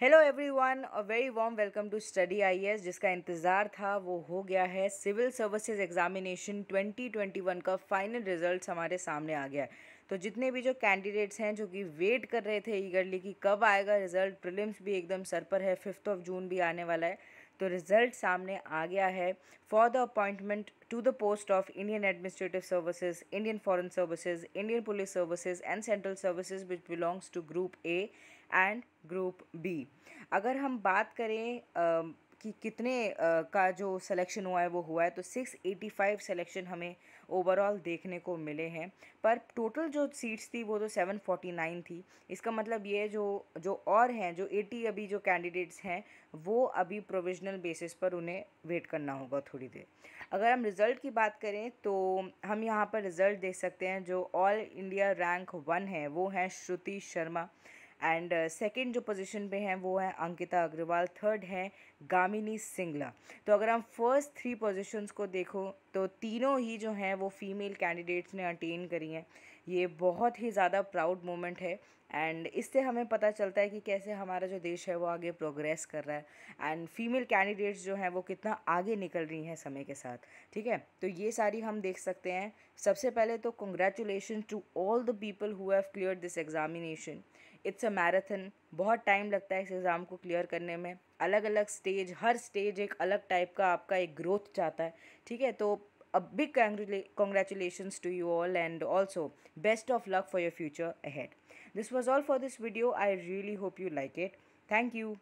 hello everyone a very warm welcome to study IAS जिसका इंतज़ार था वो हो गया है सिविल सर्विसेज एग्जामिनेशन 2021 का फाइनल रिजल्ट हमारे सामने आ गया है तो जितने भी जो कैंडिडेट्स हैं जो कि वेट कर रहे थे ईगरली कि कब आएगा रिजल्ट प्रिलिम्स भी एकदम सर पर है फिफ्थ ऑफ जून भी आने वाला है तो रिजल्ट सामने आ गया है for the appointment to the post of Indian administrative services Indian foreign services Indian police services and central services which belongs to group A and group B अगर हम बात करें कि कितने का जो सिलेक्शन हुआ है वो हुआ है तो 685 सिलेक्शन हमें ओवरऑल देखने को मिले हैं पर टोटल जो सीट्स थी वो तो 749 थी इसका मतलब ये जो जो और हैं जो 80 अभी जो कैंडिडेट्स हैं वो अभी प्रोविजनल बेसिस पर उन्हें वेट करना होगा थोड़ी देर अगर हम रिज़ल्ट की बात करें तो हम यहाँ पर रिज़ल्ट देख सकते हैं जो ऑल इंडिया रैंक वन है वो हैं श्रुति शर्मा एंड सेकंड जो पोजीशन पे हैं वो है अंकिता अग्रवाल थर्ड है गामिनी सिंगला तो अगर हम फर्स्ट थ्री पोजीशंस को देखो तो तीनों ही जो हैं वो फीमेल कैंडिडेट्स ने अटेन करी हैं ये बहुत ही ज़्यादा प्राउड मोमेंट है एंड इससे हमें पता चलता है कि कैसे हमारा जो देश है वो आगे प्रोग्रेस कर रहा है एंड फीमेल कैंडिडेट्स जो हैं वो कितना आगे निकल रही हैं समय के साथ ठीक है तो ये सारी हम देख सकते हैं सबसे पहले तो congratulation to all the people who have clear this examination it's a marathon बहुत टाइम लगता है इस एग्ज़ाम को क्लियर करने में अलग अलग स्टेज हर स्टेज एक अलग टाइप का आपका एक ग्रोथ चाहता है ठीक है तो अब big congratulation to you all and also best of luck for your future ahead this was all for this video I really hope you like it thank you